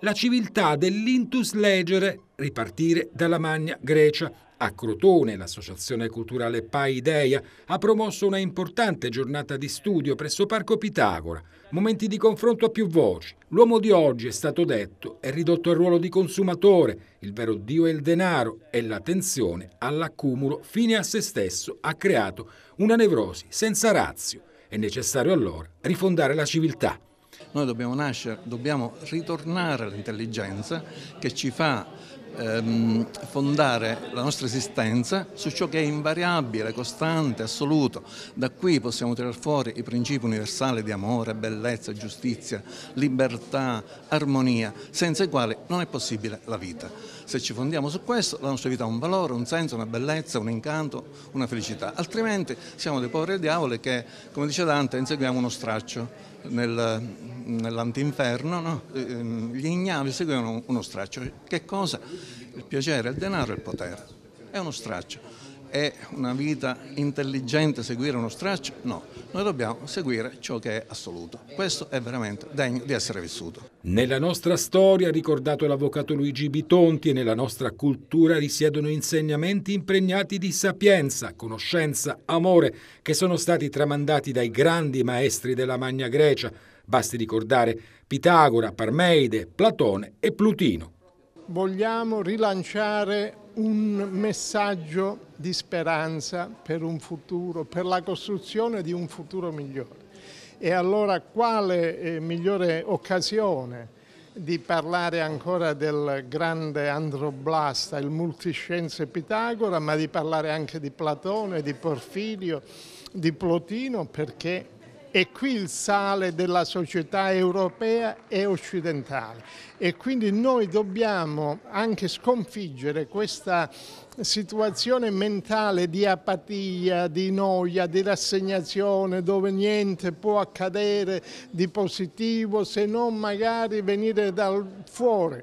la civiltà dell'intus legere, ripartire dalla Magna Grecia. A Crotone l'associazione culturale Paideia ha promosso una importante giornata di studio presso Parco Pitagora, momenti di confronto a più voci. L'uomo di oggi, è stato detto, è ridotto al ruolo di consumatore, il vero Dio è il denaro e l'attenzione all'accumulo fine a se stesso ha creato una nevrosi senza razio. È necessario allora rifondare la civiltà. Noi dobbiamo, nascere, dobbiamo ritornare all'intelligenza che ci fa ehm, fondare la nostra esistenza su ciò che è invariabile, costante, assoluto. Da qui possiamo tirare fuori i principi universali di amore, bellezza, giustizia, libertà, armonia, senza i quali non è possibile la vita. Se ci fondiamo su questo, la nostra vita ha un valore, un senso, una bellezza, un incanto, una felicità. Altrimenti siamo dei poveri diavoli che, come dice Dante, inseguiamo uno straccio nel, nell'antinferno, no? Ehm, gli ignavi seguono uno straccio. Che cosa? il piacere, il denaro e il potere. È uno straccio. È una vita intelligente seguire uno straccio? No, noi dobbiamo seguire ciò che è assoluto. Questo è veramente degno di essere vissuto. Nella nostra storia, ha ricordato l'avvocato Luigi Bitonti, e nella nostra cultura risiedono insegnamenti impregnati di sapienza, conoscenza, amore, che sono stati tramandati dai grandi maestri della Magna Grecia. Basti ricordare Pitagora, Parmeide, Platone e Plutino vogliamo rilanciare un messaggio di speranza per un futuro, per la costruzione di un futuro migliore. E allora quale eh, migliore occasione di parlare ancora del grande androblasta, il multiscienze Pitagora, ma di parlare anche di Platone, di Porfirio, di Plotino, perché e qui il sale della società europea e occidentale e quindi noi dobbiamo anche sconfiggere questa situazione mentale di apatia, di noia, di rassegnazione dove niente può accadere di positivo se non magari venire dal fuori.